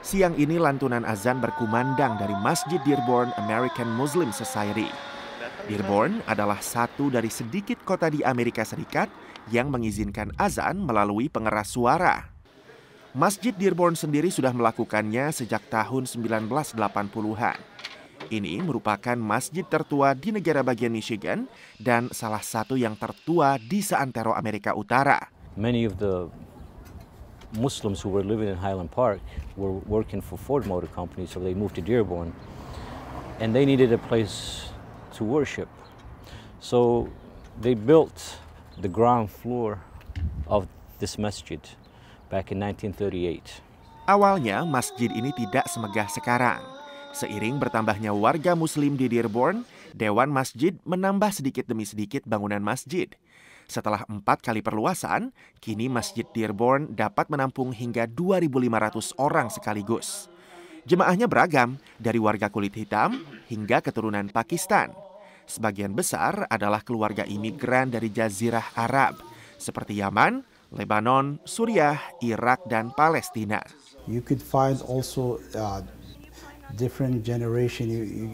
Siang ini lantunan azan berkumandang dari Masjid Dearborn American Muslim Society. Dearborn adalah satu dari sedikit kota di Amerika Serikat yang mengizinkan azan melalui pengeras suara. Masjid Dearborn sendiri sudah melakukannya sejak tahun 1980-an. Ini merupakan masjid tertua di negara bagian Michigan dan salah satu yang tertua di seantero Amerika Utara. Many of the Muslims who were living in Highland Park were working for Ford Motor Company, so they moved to Dearborn. And they needed a place to worship. So they built the ground floor of this masjid back in 1938. Awalnya masjid ini tidak semegah sekarang. Seiring bertambahnya warga muslim di Dearborn, Dewan Masjid menambah sedikit demi sedikit bangunan masjid. Setelah empat kali perluasan, kini Masjid Dearborn dapat menampung hingga 2.500 orang sekaligus. Jemaahnya beragam, dari warga kulit hitam hingga keturunan Pakistan. Sebagian besar adalah keluarga imigran dari jazirah Arab, seperti Yaman, Lebanon, Suriah, Irak, dan Palestina. You could find also uh, different generation. You, you,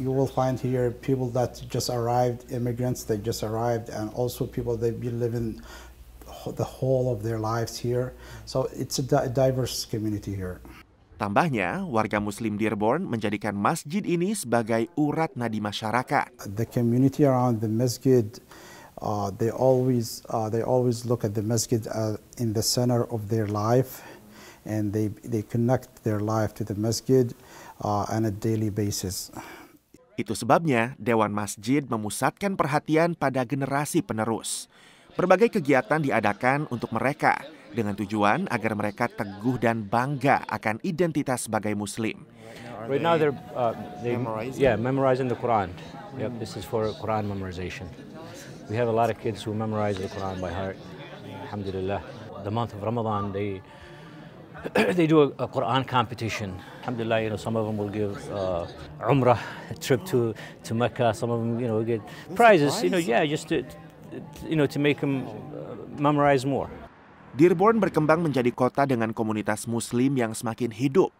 you, will find here people that just arrived, immigrants that just arrived, and also people that been living the whole of their lives here. So it's a di diverse community here. Tambahnya, warga Muslim Dearborn menjadikan masjid ini sebagai urat nadi masyarakat. The community around the masjid, uh, they always uh, they always look at the masjid uh, in the center of their life. and they, they connect their life to the masjid uh, on a daily basis. Itu sebabnya Dewan Masjid memusatkan perhatian pada generasi penerus. Berbagai kegiatan diadakan untuk mereka dengan tujuan agar mereka teguh dan bangga akan identitas sebagai muslim. Right now they're uh, they, memorizing. yeah memorizing the Quran. Yep, this is for Quran memorization. We have a lot of kids who memorize the Quran by heart. Alhamdulillah. The month of Ramadan they they do a, a, Quran competition. Alhamdulillah, you know, some of them will give uh, Umrah trip to, to Mecca. Some of them, you know, get prizes. You know, yeah, just to, you know, to make them uh, memorize more. Dearborn berkembang menjadi kota dengan komunitas Muslim yang semakin hidup.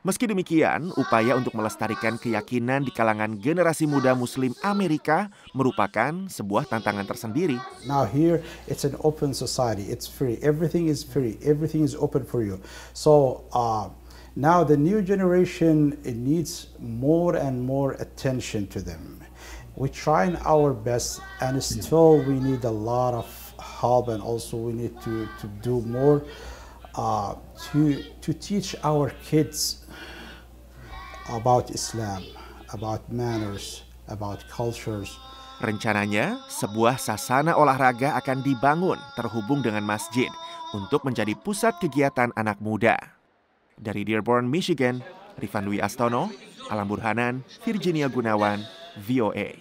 Meski demikian, upaya untuk melestarikan keyakinan di kalangan generasi muda Muslim Amerika merupakan sebuah tantangan tersendiri. Now here it's an open society, it's free, everything is free, everything is open for you. So uh, now the new generation it needs more and more attention to them. We trying our best, and still we need a lot of help, and also we need to to do more uh, to, to teach our kids about Islam, about manners, about cultures. Rencananya, sebuah sasana olahraga akan dibangun terhubung dengan masjid untuk menjadi pusat kegiatan anak muda. Dari Dearborn, Michigan, Rifan Dwi Astono, Alam Burhanan, Virginia Gunawan, VOA.